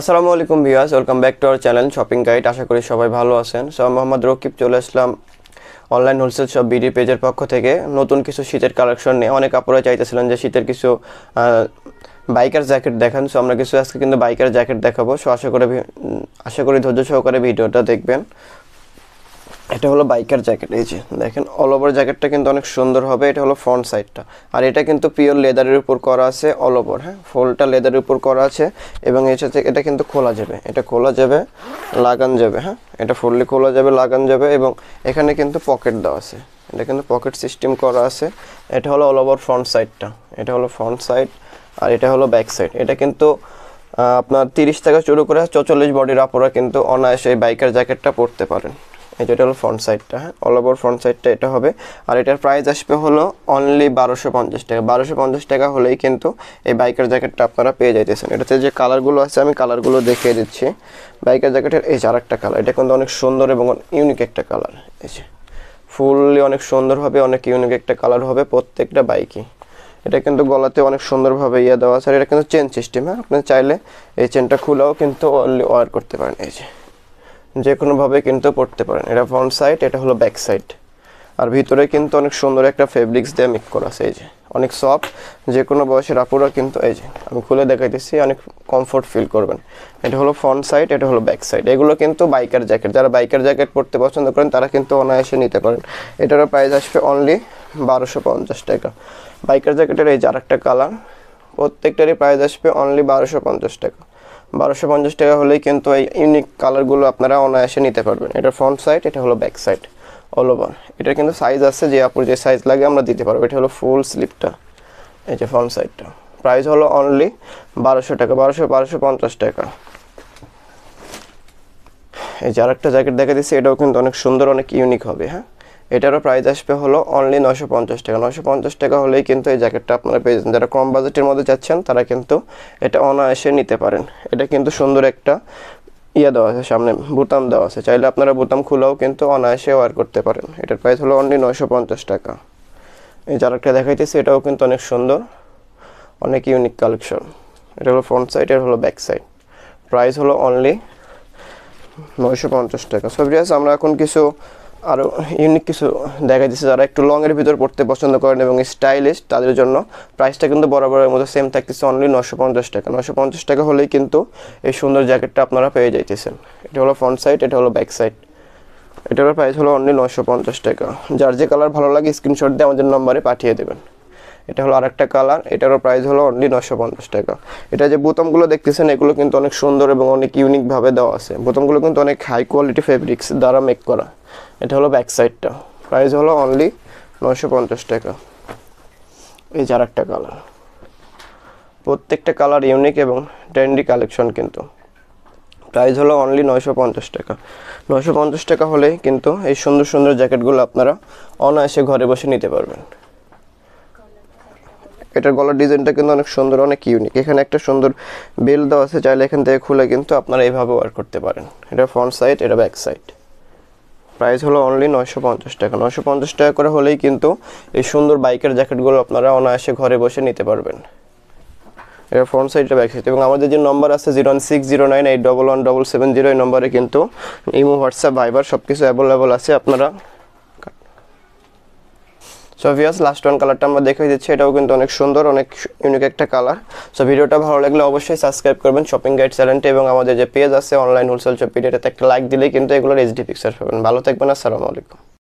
আসসালামু আলাইকুম বিয়াস welcome back to our channel shopping guide আশা করি সবাই ভালো আছেন সো মোহাম্মদ রকিব চলে আসলাম অনলাইন হোলসেল শপ বিডি পেজের পক্ষ থেকে নতুন কিছু শীতের কালেকশন নিয়ে অনেক আপুরা চাইতেছিলেন যে শীতের কিছু বাইকার জ্যাকেট দেখান সো আমরা কিছু আজকে কিন্তু বাইকার জ্যাকেট দেখাবো সো আশা করে আশা করি ধৈর্য সহকারে ভিডিওটা দেখবেন এটা হলো বাইকার জ্যাকেট এই যে দেখেন অল ওভার জ্যাকেটটা কিন্তু অনেক সুন্দর হবে এটা হলো ফ্রন্ট সাইডটা আর এটা কিন্তু পিওর লেদারের উপর করা আছে অল ওভার হ্যাঁ ফোলটা লেদারের উপর করা আছে এবং এটা এটা কিন্তু খোলা যাবে এটা খোলা যাবে লাগান যাবে হ্যাঁ এটা ফুললি খোলা যাবে লাগান যাবে এবং এখানে কিন্তু পকেট দেওয়া আছে এটা কিন্তু পকেট সিস্টেম করা আছে এটা হলো অল ওভার ফ্রন্ট সাইডটা এটা হলো ফ্রন্ট সাইড আর এটা হলো ব্যাক সাইড এটা কিন্তু আপনার তিরিশ টাকা শুরু করে চচল্লিশ বডির আপরা কিন্তু অনায়াসে এই বাইকের জ্যাকেটটা পরতে পারেন এটা হলো ফ্রন্ট সাইডটা হ্যাঁ অল ওভার ফ্রন্ট সাইডটা এটা হবে আর এটার প্রাইস আসবে হলো অনলি বারোশো পঞ্চাশ টাকা বারোশো পঞ্চাশ টাকা হলেই কিন্তু এই বাইকের জ্যাকেটটা আপনারা পেয়ে যাইতেছেন এটাতে যে কালারগুলো আছে আমি কালারগুলো দেখিয়ে দিচ্ছি বাইকের জ্যাকেটের এই যে আরেকটা কালার এটা কিন্তু অনেক সুন্দর এবং ইউনিক একটা কালার এই যে ফুললি অনেক সুন্দরভাবে অনেক ইউনিক একটা কালার হবে প্রত্যেকটা বাইকই এটা কিন্তু গলাতে অনেক সুন্দরভাবে ইয়ে দেওয়া আছে আর এটা কিন্তু চেন সিস্টেম হ্যাঁ আপনি চাইলে এই চেনটা খুলেও কিন্তু অনলি ওয়ার করতে পারেন এই যে যে কোনোভাবে কিন্তু পড়তে পারেন এটা ফ্রন্ট সাইড এটা হলো ব্যাক সাইড আর ভিতরে কিন্তু অনেক সুন্দর একটা ফেব্রিক্স দিয়ে মিক্স করা আছে এই যে অনেক সফট যে কোনো বয়সের আপুরা কিন্তু এই যে আমি খুলে দেখাইতেছি অনেক কমফোর্ট ফিল করবেন এটা হলো ফ্রন্ট সাইড এটা হলো ব্যাক সাইড এগুলো কিন্তু বাইকার জ্যাকেট যারা বাইকার জ্যাকেট পরতে পছন্দ করেন তারা কিন্তু অনায়াসে নিতে পারেন এটারও প্রাইস আসবে অনলি বারোশো পঞ্চাশ টাকা বাইকার জ্যাকেটের এই যে আরেকটা কালার প্রত্যেকটারই প্রাইস আসবে অনলি বারোশো পঞ্চাশ টাকা বারোশো পঞ্চাশ টাকা হলেই কিন্তু এই ইউনিক কালারগুলো আপনারা অনায়াসে নিতে পারবেন এটা ফ্রন্ট সাইড এটা হলো ব্যাক সাইড অল ওভার এটার কিন্তু সাইজ আছে যে আপনার যে সাইজ লাগে আমরা দিতে পারবো এটা হলো ফুল স্লিপটা এই যে ফ্রন্ট সাইডটা প্রাইস হলো অনলি বারোশো টাকা বারোশো বারোশো পঞ্চাশ টাকা এই যে আরেকটা জ্যাকেট দেখা দিচ্ছি এটাও কিন্তু অনেক সুন্দর অনেক ইউনিক হবে হ্যাঁ এটারও প্রাইস আসবে হলো অনলি নশো পঞ্চাশ টাকা নশো পঞ্চাশ টাকা হলেই কিন্তু এই জ্যাকেটটা আপনারা পেয়ে যান যারা কম বাজেটের মধ্যে যাচ্ছেন তারা কিন্তু এটা অনায়াসে নিতে পারেন এটা কিন্তু সুন্দর একটা ইয়ে দেওয়া আছে সামনে বুতাম দেওয়া আছে চাইলে আপনারা বুতাম খুলেও কিন্তু অনায়াসে ওয়ার করতে পারেন এটার প্রাইস হলো অনলি নশো পঞ্চাশ টাকা এই জ্যাকেটটা দেখাইতেছি এটাও কিন্তু অনেক সুন্দর অনেক ইউনিক কালেকশন এটা হলো ফ্রন্ট সাইড এটা হলো ব্যাক সাইড প্রাইস হলো অনলি নশো পঞ্চাশ টাকা সব আমরা এখন কিছু আরও ইউনিক কিছু দেখা যাচ্ছে যারা একটু লংয়ের ভিতর পড়তে পছন্দ করেন এবং স্টাইলিশ তাদের জন্য প্রাইসটা কিন্তু বরাবরের মতো সেম থাকতেছে অনলি নশো পঞ্চাশ টাকা নশো পঞ্চাশ টাকা হলেই কিন্তু এই সুন্দর জ্যাকেটটা আপনারা পেয়ে যাইতেছেন এটা হলো ফ্রন্ট সাইড এটা হলো ব্যাক সাইড এটার প্রাইস হলো অনলি নশো পঞ্চাশ টাকা যার যে কালার ভালো লাগে স্ক্রিনশট দিয়ে আমাদের নম্বরে পাঠিয়ে দেবেন এটা হলো আরেকটা কালার এটারও প্রাইস হলো অনলি নশো পঞ্চাশ টাকা এটা যে বোতামগুলো দেখতেছেন এগুলো কিন্তু অনেক সুন্দর এবং অনেক ইউনিকভাবে দেওয়া আছে বোতামগুলো কিন্তু অনেক হাই কোয়ালিটি ফেব্রিক্স দ্বারা মেক করা এটা হলো ব্যাক সাইডটা প্রাইস হলো অনলি নশো পঞ্চাশ টাকা এই যার একটা কালার প্রত্যেকটা কালার ইউনিক এবং ট্রেন্ডি কালেকশন কিন্তু প্রাইস হলো অনলি নয়শো পঞ্চাশ টাকা নয়শো পঞ্চাশ টাকা হলে কিন্তু এই সুন্দর সুন্দর জ্যাকেটগুলো আপনারা অনায়াসে ঘরে বসে নিতে পারবেন এটার গলার ডিজাইনটা কিন্তু অনেক সুন্দর অনেক ইউনিক এখানে একটা সুন্দর বেল দেওয়া আছে চাইলে এখান থেকে খুলে কিন্তু আপনারা এইভাবে ওয়ার করতে পারেন এটা ফ্রন্ট সাইড এটা ব্যাক সাইড প্রাইস হলো অনলি নয়শো পঞ্চাশ টাকা নয়শো পঞ্চাশ টাকা করে হলেই কিন্তু এই সুন্দর বাইকের জ্যাকেটগুলো আপনারা অনায়াসে ঘরে বসে নিতে পারবেন এটা ফ্রন্ট সাইডটা ব্যাক সাইড এবং আমাদের যে নম্বর আছে zero one six zero nine eight double one double seven zero এই নম্বরে কিন্তু ইমো হোয়াটসঅ্যাপ ভাইবার সব কিছু অ্যাভেলেবল আছে আপনারা সো ভিয়াস লাস্ট ওয়ান কালারটা আমরা দেখে দিচ্ছি এটাও কিন্তু অনেক সুন্দর অনেক ইউনিক একটা কালার সো ভিডিওটা ভালো লাগলে অবশ্যই সাবস্ক্রাইব করবেন শপিং গাইড চ্যানেলটা এবং আমাদের যে পেজ আছে অনলাইন হোলসেল শপিং এটাতে একটা লাইক দিলে কিন্তু এগুলোর এইচডি পিকচার পাবেন ভালো থাকবেন আসসালামু আলাইকুম